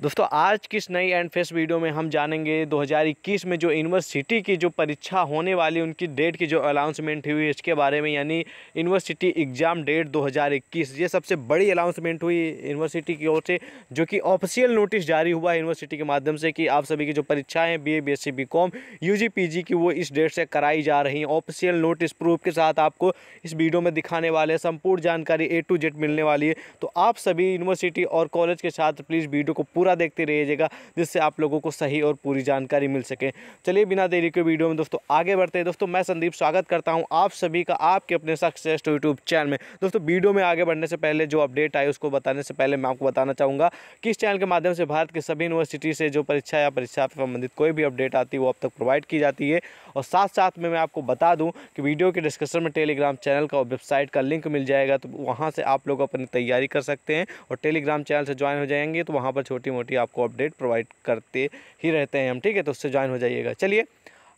दोस्तों आज किस नई एंड फेस वीडियो में हम जानेंगे 2021 में जो यूनिवर्सिटी की जो परीक्षा होने वाली उनकी डेट की जो अनाउंसमेंट हुई इसके बारे में यानी यूनिवर्सिटी एग्ज़ाम डेट 2021 ये सबसे बड़ी अनाउंसमेंट हुई यूनिवर्सिटी की ओर से जो कि ऑफिशियल नोटिस जारी हुआ है यूनिवर्सिटी के माध्यम से कि आप सभी की जो परीक्षाएँ B A B S C B com U G P G की वो इस डेट से कराई जा रही हैं ऑफिशियल नोटिस प्रूफ के साथ आपको इस वीडियो में दिखाने वाले संपूर्ण जानकारी ए टू जेड मिलने वाली है तो आप सभी यूनिवर्सिटी और कॉलेज के साथ प्लीज़ वीडियो को पूरा देखते रहिएगा जिससे आप लोगों को सही और पूरी जानकारी मिल सके चलिए बिना देरी के वीडियो में दोस्तों आगे बढ़ते हैं दोस्तों मैं संदीप स्वागत करता हूँ आप सभी का आपके अपने सक्सेस यूट्यूब चैनल में दोस्तों वीडियो में आगे बढ़ने से पहले जो अपडेट आई उसको बताने से पहले मैं आपको बताना चाहूँगा कि इस चैनल के माध्यम से भारत के सभी यूनिवर्सिटी से जो परीक्षा या परीक्षा से संबंधित कोई भी अपडेट आती है वो अब तक प्रोवाइड की जाती है और साथ साथ में मैं आपको बता दूं कि वीडियो के डिस्क्रिप्शन में टेलीग्राम चैनल का वेबसाइट का लिंक मिल जाएगा तो वहाँ से आप लोग अपनी तैयारी कर सकते हैं और टेलीग्राम चैनल से ज्वाइन हो जाएंगे तो वहाँ पर छोटी मोटी आपको अपडेट प्रोवाइड करते ही रहते हैं हम ठीक है तो उससे ज्वाइन हो जाइएगा चलिए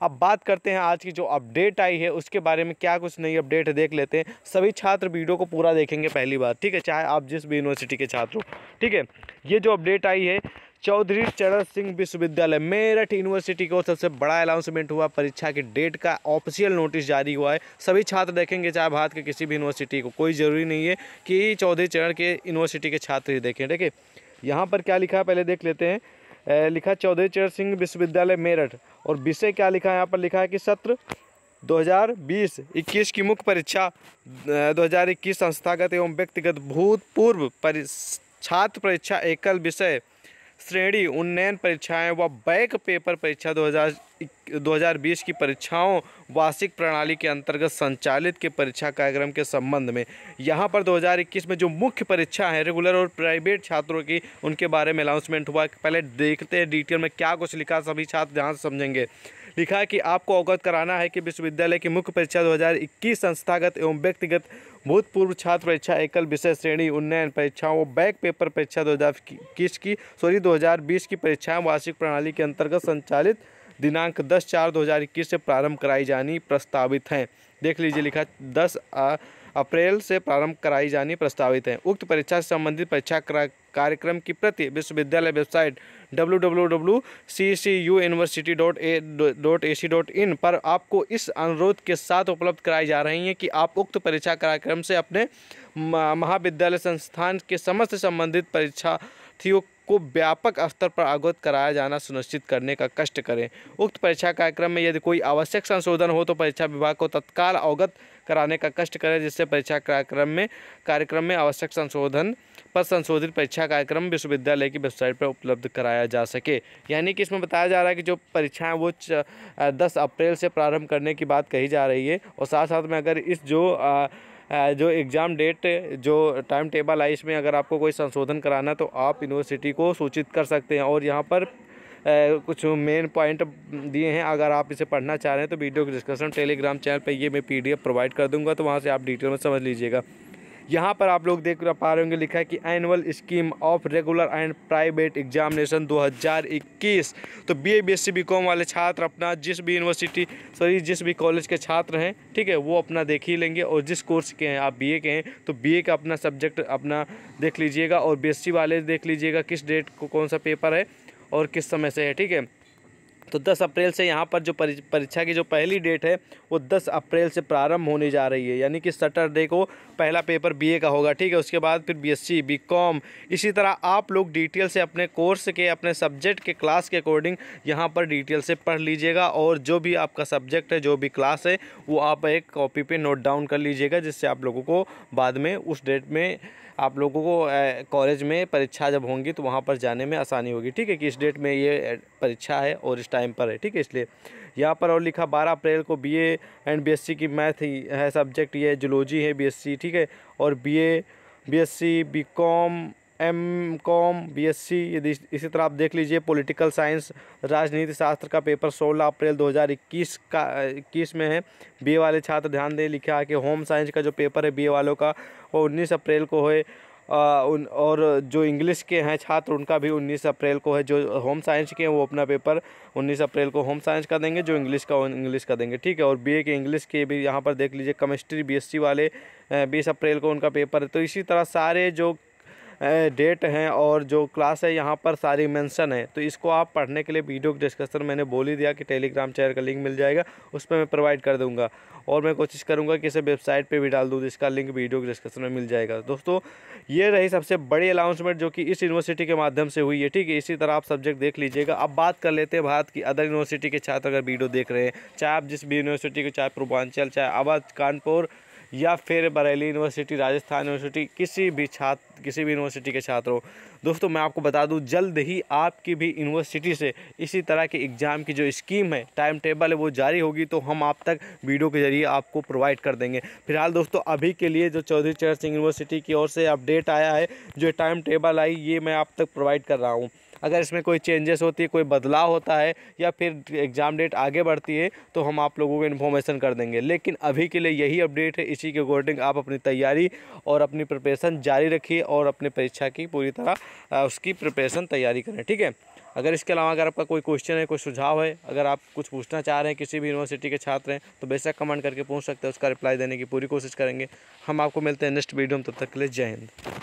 अब बात करते हैं आज की जो अपडेट आई है उसके बारे में क्या कुछ नई अपडेट है देख लेते हैं सभी छात्र वीडियो को पूरा देखेंगे पहली बार ठीक है चाहे आप जिस भी यूनिवर्सिटी के छात्र हो ठीक है ये जो अपडेट आई है चौधरी चरण सिंह विश्वविद्यालय मेरठ यूनिवर्सिटी को सबसे बड़ा अनाउंसमेंट हुआ परीक्षा की डेट का ऑफिशियल नोटिस जारी हुआ है सभी छात्र देखेंगे चाहे भारत के किसी भी यूनिवर्सिटी को कोई ज़रूरी नहीं है कि चौधरी चरण के यूनिवर्सिटी के छात्र ही देखें ठीक है यहाँ पर क्या लिखा है पहले देख लेते हैं लिखा चौधरी चरण सिंह विश्वविद्यालय मेरठ और विषय क्या लिखा है यहाँ पर लिखा है कि सत्र 2020-21 की मुख्य परीक्षा 2021 संस्थागत एवं व्यक्तिगत भूतपूर्व परि छात्र परीक्षा एकल विषय श्रेणी उन्नयन परीक्षाएं व बैक पेपर परीक्षा 2000 2020 की परीक्षाओं वार्षिक प्रणाली के अंतर्गत संचालित के परीक्षा कार्यक्रम के संबंध में यहाँ पर 2021 में जो मुख्य परीक्षा है रेगुलर और प्राइवेट छात्रों की उनके बारे में अनाउंसमेंट हुआ पहले देखते हैं डिटेल में क्या कुछ लिखा सभी छात्र ध्यान समझेंगे लिखा है कि आपको अवगत कराना है कि विश्वविद्यालय की मुख्य परीक्षा 2021 संस्थागत एवं व्यक्तिगत भूतपूर्व छात्र परीक्षा एकल विषय श्रेणी उन्नयन परीक्षाओं बैक पेपर परीक्षा 2021 की सॉरी 2020 की परीक्षाएं वार्षिक प्रणाली के अंतर्गत संचालित दिनांक 10 चार 2021 से प्रारंभ कराई जानी प्रस्तावित हैं देख लीजिए लिखा दस अप्रैल से प्रारंभ कराई जानी प्रस्तावित है उक्त परीक्षा से संबंधित परीक्षा कार्यक्रम की प्रति विश्वविद्यालय website W W W C C U university dot A dot A C dot in पर आपको इस अनुरोध के साथ उपलब्ध कराई जा रही हैं कि आप उक्त परीक्षा कार्यक्रम से अपने महाविद्यालय संस्थान के समस्त संबंधित परीक्षार्थियों को व्यापक स्तर पर अवगत कराया जाना सुनिश्चित करने का कष्ट करें उक्त परीक्षा कार्यक्रम में यदि कोई आवश्यक संशोधन हो तो परीक्षा विभाग को तत्काल अवगत कराने का कष्ट करें जिससे परीक्षा कार्यक्रम में कार्यक्रम में आवश्यक संशोधन पर संशोधित परीक्षा कार्यक्रम विश्वविद्यालय की वेबसाइट पर उपलब्ध कराया जा सके यानी कि इसमें बताया जा रहा है कि जो परीक्षाएं वो दस अप्रैल से प्रारंभ करने की बात कही जा रही है और साथ साथ में अगर इस जो आ, जो एग्ज़ाम डेट जो टाइम टेबल है इसमें अगर आपको कोई संशोधन कराना है तो आप यूनिवर्सिटी को सूचित कर सकते हैं और यहाँ पर कुछ मेन पॉइंट दिए हैं अगर आप इसे पढ़ना चाह रहे हैं तो वीडियो के डिस्कशन टेलीग्राम चैनल पर ये मैं पी प्रोवाइड कर दूँगा तो वहाँ से आप डिटेल में समझ लीजिएगा यहाँ पर आप लोग देख पा रहे होंगे लिखा है कि annual scheme of regular and private examination 2021 तो बी ए बी एस वाले छात्र अपना जिस भी यूनिवर्सिटी सॉरी जिस भी कॉलेज के छात्र हैं ठीक है वो अपना देख ही लेंगे और जिस कोर्स के हैं आप बी के हैं तो बी का अपना सब्जेक्ट अपना देख लीजिएगा और बी वाले देख लीजिएगा किस डेट को कौन सा पेपर है और किस समय से है ठीक है तो 10 अप्रैल से यहाँ पर जो परीक्षा की जो पहली डेट है वो 10 अप्रैल से प्रारंभ होने जा रही है यानी कि सटरडे को पहला पेपर बीए का होगा ठीक है उसके बाद फिर बीएससी बीकॉम इसी तरह आप लोग डिटेल से अपने कोर्स के अपने सब्जेक्ट के क्लास के अकॉर्डिंग यहाँ पर डिटेल से पढ़ लीजिएगा और जो भी आपका सब्जेक्ट है जो भी क्लास है वो आप एक कॉपी पर नोट डाउन कर लीजिएगा जिससे आप लोगों को बाद में उस डेट में आप लोगों को कॉलेज में परीक्षा जब होंगी तो वहाँ पर जाने में आसानी होगी ठीक है कि इस डेट में ये परीक्षा है और इस टाइम पर है ठीक है इसलिए यहाँ पर और लिखा बारह अप्रैल को B A and B S C की मैथ है सब्जेक्ट ये जुलोजी है बी एस सी ठीक है और B A B S C B com M com B S C यदि इसी तरह आप देख लीजिए पॉलिटिकल साइंस राजनीति शास्त्र का पेपर 16 अप्रैल 2021 का इक्कीस में है बी वाले छात्र ध्यान दें लिखा है कि होम साइंस का जो पेपर है बी वालों का वो 19 अप्रैल को है उन और जो इंग्लिश के हैं छात्र उनका भी 19 अप्रैल को है जो होम साइंस के हैं वो अपना पेपर 19 अप्रैल को होम साइंस का देंगे जो इंग्लिश का इंग्लिश का देंगे ठीक है और बीए के इंग्लिश के भी यहाँ पर देख लीजिए केमिस्ट्री बीएससी वाले बीस अप्रैल को उनका पेपर है तो इसी तरह सारे जो डेट हैं और जो क्लास है यहाँ पर सारी मेंशन है तो इसको आप पढ़ने के लिए वीडियो के डिस्कशन मैंने बोल ही दिया कि टेलीग्राम चैनल का लिंक मिल जाएगा उस पर मैं प्रोवाइड कर दूँगा और मैं कोशिश करूँगा कि इसे वेबसाइट पर भी डाल दूँ जिसका लिंक वीडियो के डिस्कशन में मिल जाएगा दोस्तों ये रही सबसे बड़ी अनाउंसमेंट जो कि इस यूनिवर्सिटी के माध्यम से हुई है ठीक है इसी तरह आप सब्जेक्ट देख लीजिएगा अब बात कर लेते हैं भारत की अदर यूनिवर्सिटी के छात्र अगर वीडियो देख रहे हैं चाहे आप जिस भी यूनिवर्सिटी के चाहे पूर्वांचल चाहे अवध कानपुर या फिर बरेली यूनिवर्सिटी राजस्थान यूनिवर्सिटी किसी भी छात्र किसी भी यूनिवर्सिटी के छात्र हो दोस्तों मैं आपको बता दूं जल्द ही आपकी भी यूनिवर्सिटी से इसी तरह के एग्ज़ाम की जो स्कीम है टाइम टेबल है वो जारी होगी तो हम आप तक वीडियो के ज़रिए आपको प्रोवाइड कर देंगे फिलहाल दोस्तों अभी के लिए जो चौधरी चरण सिंह यूनिवर्सिटी की ओर से अपडेट आया है जो टाइम टेबल आई ये मैं आप तक प्रोवाइड कर रहा हूँ अगर इसमें कोई चेंजेस होती है कोई बदलाव होता है या फिर एग्ज़ाम डेट आगे बढ़ती है तो हम आप लोगों को इन्फॉर्मेशन कर देंगे लेकिन अभी के लिए यही अपडेट है इसी के अकॉर्डिंग आप अपनी तैयारी और अपनी प्रिपरेशन जारी रखिए और अपनी परीक्षा की पूरी तरह उसकी प्रिपरेशन तैयारी करें ठीक है अगर इसके अलावा अगर आपका कोई क्वेश्चन है कोई सुझाव है अगर आप कुछ पूछना चाह रहे हैं किसी भी यूनिवर्सिटी के छात्र हैं तो बेशक कमेंट करके पूछ सकते हैं उसका रिप्लाई देने की पूरी कोशिश करेंगे हम आपको मिलते हैं नेक्स्ट वीडियो में तब तक के लिए जय हिंद